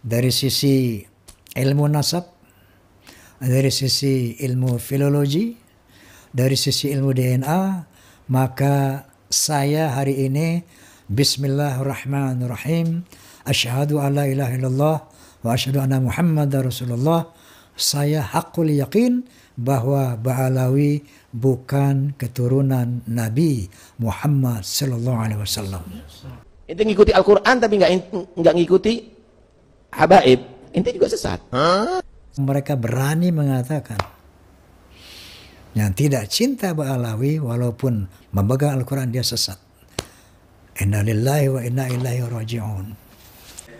dari sisi ilmu nasab, dari sisi ilmu filologi, dari sisi ilmu DNA, maka saya hari ini Bismillahirrahmanirrahim Ashhadu alla ilaha illallah wa ashhadu anna Muhammad Rasulullah saya hakul yakin bahwa Ba'alawi bukan keturunan Nabi Muhammad sallallahu alaihi wasallam. Itu ngikuti Al-Qur'an tapi nggak ngikuti habaib, ente juga sesat. Mereka berani mengatakan yang tidak cinta Ba'alawi walaupun memegang Al-Quran dia sesat. Inna lillahi wa inna ilaihi raji'un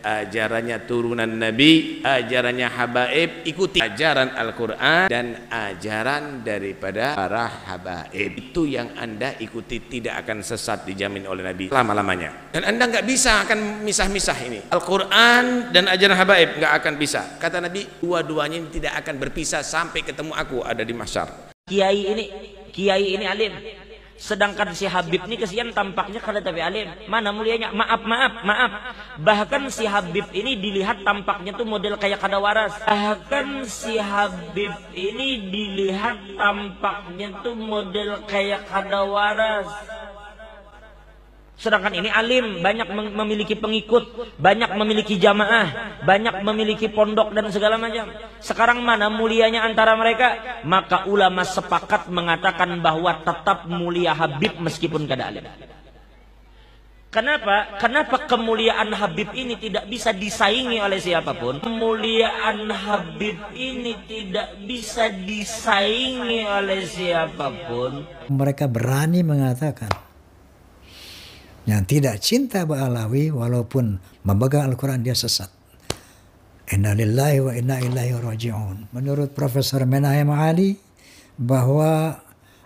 ajarannya turunan Nabi, ajarannya habaib, ikuti ajaran Al-Quran dan ajaran daripada para habaib. Itu yang Anda ikuti tidak akan sesat dijamin oleh Nabi lama-lamanya. Dan Anda nggak bisa akan misah-misah ini. Al-Quran dan ajaran habaib nggak akan bisa. Kata Nabi, dua-duanya tidak akan berpisah sampai ketemu aku ada di masyar. Kiai ini, kiai ini alim, Sedangkan si Habib ini kesian tampaknya kada tapi alim. Mana mulianya? Maaf, maaf, maaf. Bahkan si Habib ini dilihat tampaknya tuh model kayak kada waras. Bahkan si Habib ini dilihat tampaknya tuh model kayak kada waras. Sedangkan ini alim, banyak memiliki pengikut, banyak memiliki jamaah, banyak memiliki pondok dan segala macam. Sekarang mana mulianya antara mereka? Maka ulama sepakat mengatakan bahwa tetap mulia Habib meskipun kada alim. Kenapa? Kenapa kemuliaan Habib ini tidak bisa disaingi oleh siapapun? Kemuliaan Habib ini tidak bisa disaingi oleh siapapun. Mereka berani mengatakan yang tidak cinta Ba'alawi walaupun memegang Al-Quran dia sesat. Inna lillahi wa inna ilaihi raji'un. Menurut Profesor Menahem Ali bahwa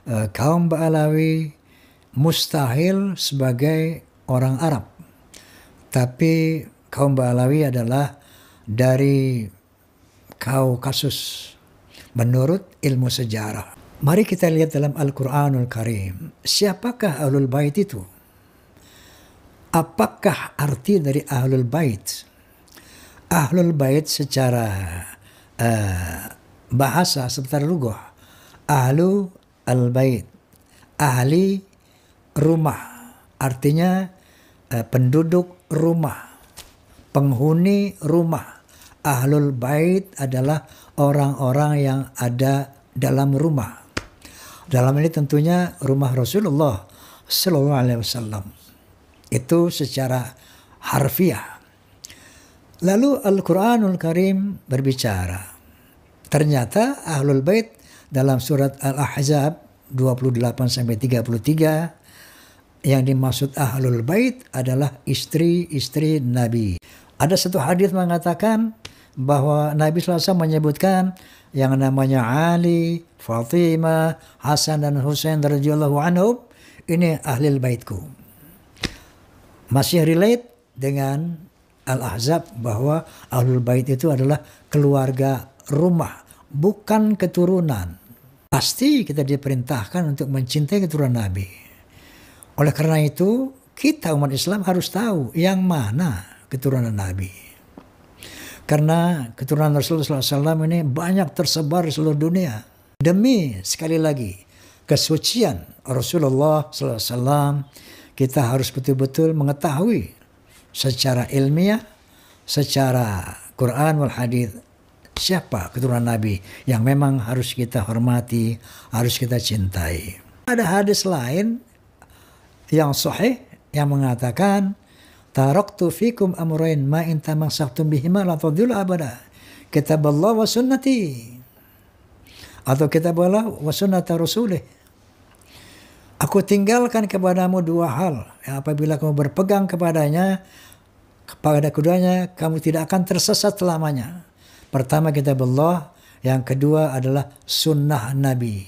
e, kaum Ba'alawi mustahil sebagai orang Arab. Tapi kaum Ba'alawi adalah dari kau kasus menurut ilmu sejarah. Mari kita lihat dalam Al-Quranul Karim. Siapakah Ahlul Bait itu? apakah arti dari Ahlul Bait? Ahlul Bait secara uh, bahasa sebentar lugoh. Ahlu al-bait. Ahli rumah. Artinya uh, penduduk rumah. Penghuni rumah. Ahlul bait adalah orang-orang yang ada dalam rumah. Dalam ini tentunya rumah Rasulullah Sallallahu Alaihi Wasallam. Itu secara harfiah. Lalu Al-Quranul Karim berbicara. Ternyata Ahlul Bait dalam surat Al-Ahzab 28-33 yang dimaksud ahlul bait adalah istri-istri Nabi. Ada satu hadis mengatakan bahwa Nabi selasa menyebutkan yang namanya Ali, Fatimah, Hasan dan Husain radhiyallahu anhum ini ahli baitku masih relate dengan Al-Ahzab bahwa Ahlul Bait itu adalah keluarga rumah, bukan keturunan. Pasti kita diperintahkan untuk mencintai keturunan Nabi. Oleh karena itu, kita umat Islam harus tahu yang mana keturunan Nabi. Karena keturunan Rasulullah SAW ini banyak tersebar di seluruh dunia. Demi sekali lagi kesucian Rasulullah SAW kita harus betul-betul mengetahui secara ilmiah, secara Quran wal hadith, siapa keturunan Nabi yang memang harus kita hormati, harus kita cintai. Ada hadis lain yang sahih yang mengatakan taraktu fikum amrain ma in tamassaktum bihima la tadillu abada. Kitab Allah wa sunnati. Atau kitab Allah wa sunnata rasulih. Aku tinggalkan kepadamu dua hal. Apabila kamu berpegang kepadanya, kepada keduanya, kamu tidak akan tersesat selamanya. Pertama kita Allah, yang kedua adalah sunnah Nabi.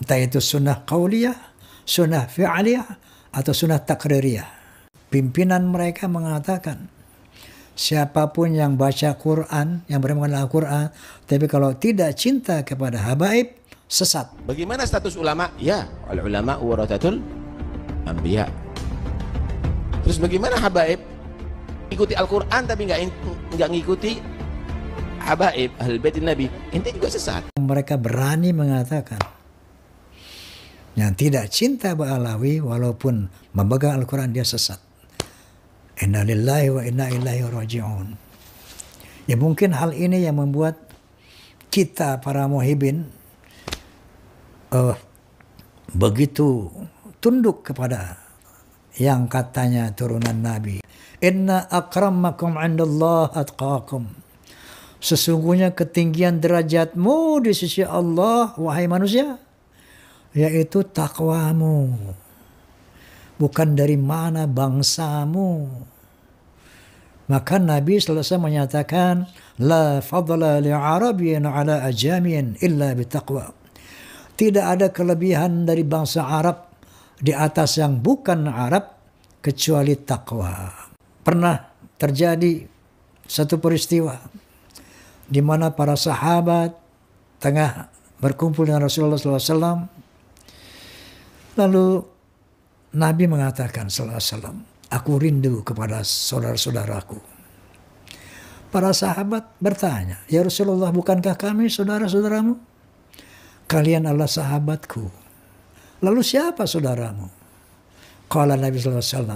Entah itu sunnah qauliyah, sunnah fi'aliyah, atau sunnah takririyah. Pimpinan mereka mengatakan, siapapun yang baca Quran, yang beriman quran tapi kalau tidak cinta kepada habaib, sesat. Bagaimana status ulama? Ya, al ulama waratsatul anbiya. Terus bagaimana habaib? Ikuti Al-Qur'an tapi nggak nggak ngikuti habaib hal bait Nabi. Ente juga sesat. Mereka berani mengatakan yang tidak cinta Ba'alawi walaupun memegang Al-Quran dia sesat. Inna lillahi wa inna ilaihi raji'un. Ya mungkin hal ini yang membuat kita para muhibin uh, begitu tunduk kepada yang katanya turunan Nabi. Inna akramakum indallah atqakum. Sesungguhnya ketinggian derajatmu di sisi Allah, wahai manusia, yaitu takwamu. Bukan dari mana bangsamu. Maka Nabi selesai menyatakan, La fadla li'arabiyin ala ajamin illa bitaqwa. Tidak ada kelebihan dari bangsa Arab di atas yang bukan Arab kecuali takwa. Pernah terjadi satu peristiwa di mana para sahabat tengah berkumpul dengan Rasulullah SAW. Lalu Nabi mengatakan SAW, aku rindu kepada saudara-saudaraku. Para sahabat bertanya, ya Rasulullah bukankah kami saudara-saudaramu? kalian adalah sahabatku. Lalu siapa saudaramu? Kala Nabi saw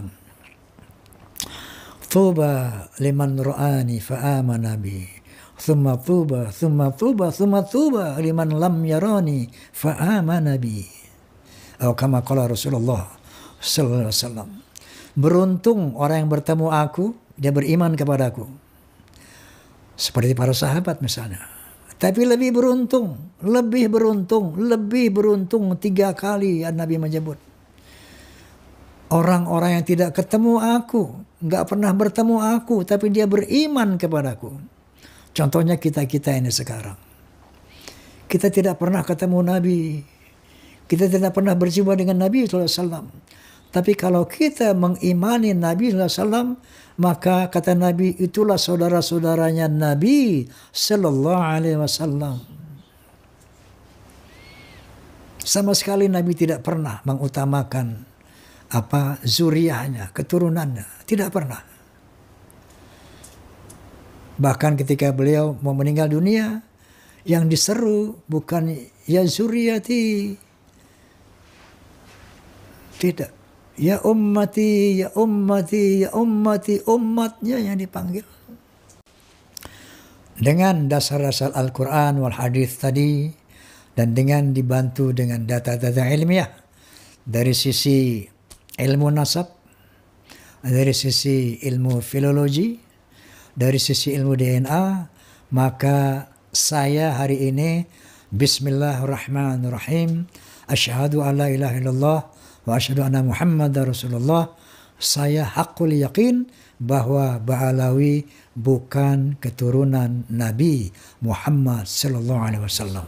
Tuba liman ru'ani fa'ama Nabi. Thumma tuba, thumma tuba, thumma tuba liman lam yarani fa'ama Nabi. Atau kama kala Rasulullah saw Beruntung orang yang bertemu aku, dia beriman kepadaku. Seperti para sahabat misalnya tapi lebih beruntung, lebih beruntung, lebih beruntung tiga kali Nabi menyebut. Orang-orang yang tidak ketemu aku, nggak pernah bertemu aku, tapi dia beriman kepadaku. Contohnya kita-kita ini sekarang. Kita tidak pernah ketemu Nabi. Kita tidak pernah berjumpa dengan Nabi SAW. Tapi kalau kita mengimani Nabi SAW, maka kata Nabi itulah saudara-saudaranya Nabi Sallallahu Alaihi Wasallam. Sama sekali Nabi tidak pernah mengutamakan apa zuriahnya, keturunannya, tidak pernah. Bahkan ketika beliau mau meninggal dunia, yang diseru bukan ya zuriati, tidak Ya ummati, ya ummati, ya ummati, umatnya yang dipanggil. Dengan dasar-dasar Al-Quran wal hadis tadi, dan dengan dibantu dengan data-data ilmiah dari sisi ilmu nasab, dari sisi ilmu filologi, dari sisi ilmu DNA, maka saya hari ini Bismillahirrahmanirrahim. Asyhadu an la ilaha illallah wa asyhadu anna Muhammadar Rasulullah saya hakul yakin bahwa Ba'alawi bukan keturunan Nabi Muhammad sallallahu alaihi wasallam.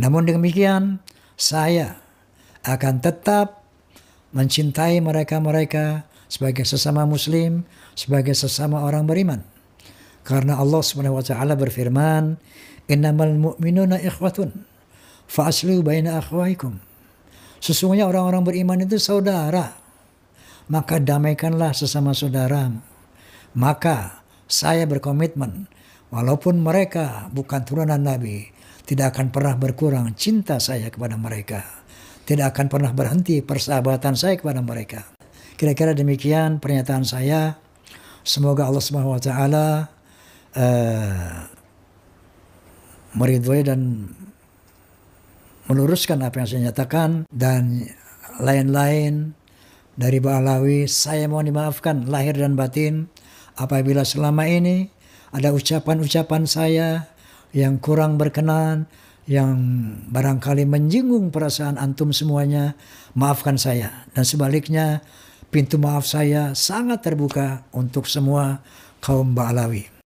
Namun demikian saya akan tetap mencintai mereka-mereka sebagai sesama muslim, sebagai sesama orang beriman. Karena Allah Subhanahu wa taala berfirman, "Innamal mu'minuna ikhwatun fa baina akhwaikum." Sesungguhnya orang-orang beriman itu saudara. Maka damaikanlah sesama saudara Maka saya berkomitmen, walaupun mereka bukan turunan Nabi, tidak akan pernah berkurang cinta saya kepada mereka. Tidak akan pernah berhenti persahabatan saya kepada mereka. Kira-kira demikian pernyataan saya. Semoga Allah swt wa uh, meridhoi dan meluruskan apa yang saya nyatakan dan lain-lain dari Ba'alawi, saya mohon dimaafkan lahir dan batin apabila selama ini ada ucapan-ucapan saya yang kurang berkenan, yang barangkali menjinggung perasaan antum semuanya, maafkan saya. Dan sebaliknya, pintu maaf saya sangat terbuka untuk semua kaum Ba'alawi.